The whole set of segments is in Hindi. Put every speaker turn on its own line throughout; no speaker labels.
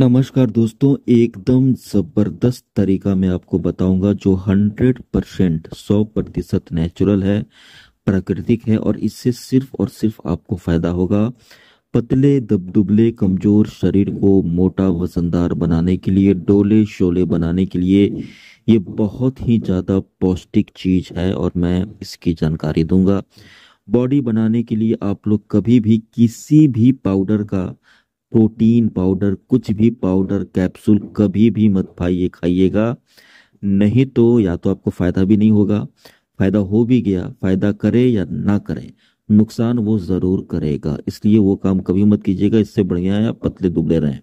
नमस्कार दोस्तों एकदम ज़बरदस्त तरीका मैं आपको बताऊंगा जो 100 परसेंट सौ प्रतिशत नेचुरल है प्राकृतिक है और इससे सिर्फ और सिर्फ आपको फ़ायदा होगा पतले दबदुबले कमज़ोर शरीर को मोटा वजनदार बनाने के लिए डोले शोले बनाने के लिए ये बहुत ही ज़्यादा पौष्टिक चीज़ है और मैं इसकी जानकारी दूंगा बॉडी बनाने के लिए आप लोग कभी भी किसी भी पाउडर का प्रोटीन पाउडर कुछ भी पाउडर कैप्सूल कभी भी मत खाइए खाइएगा नहीं तो या तो आपको फायदा भी नहीं होगा फायदा हो भी गया फायदा करे या ना करे नुकसान वो जरूर करेगा इसलिए वो काम कभी मत कीजिएगा इससे बढ़िया है पतले दुबले रहें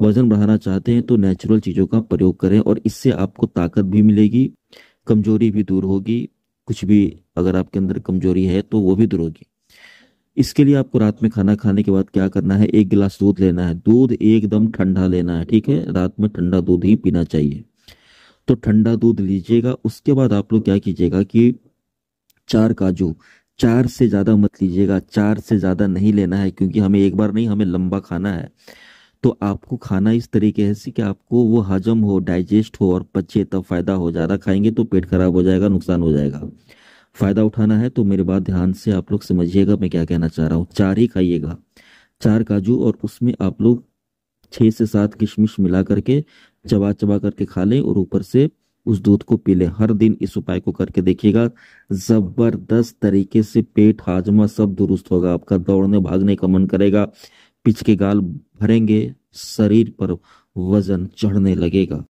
वजन बढ़ाना चाहते हैं तो नेचुरल चीज़ों का प्रयोग करें और इससे आपको ताकत भी मिलेगी कमजोरी भी दूर होगी कुछ भी अगर आपके अंदर कमजोरी है तो वो भी दूर होगी इसके लिए आपको रात में खाना खाने के बाद क्या करना है एक गिलास दूध लेना है दूध एकदम ठंडा लेना है ठीक है रात में ठंडा दूध ही पीना चाहिए तो ठंडा दूध लीजिएगा उसके बाद आप लोग क्या कीजिएगा कि चार काजू चार से ज़्यादा मत लीजिएगा चार से ज़्यादा नहीं लेना है क्योंकि हमें एक बार नहीं हमें लंबा खाना है तो आपको खाना इस तरीके से कि आपको वो हजम हो डाइजेस्ट हो और पचे तब फायदा हो ज़्यादा खाएंगे तो पेट खराब हो जाएगा नुकसान हो जाएगा फायदा उठाना है तो मेरे बात ध्यान से आप लोग समझिएगा मैं क्या कहना चाह रहा हूँ चार ही खाइएगा चार काजू और उसमें आप लोग छः से सात किशमिश मिला करके चबा चबा करके खा लें और ऊपर से उस दूध को पी लें हर दिन इस उपाय को करके देखिएगा जबरदस्त तरीके से पेट हाजमा सब दुरुस्त होगा आपका दौड़ने भागने का मन करेगा पिच के गाल भरेंगे शरीर पर वजन चढ़ने लगेगा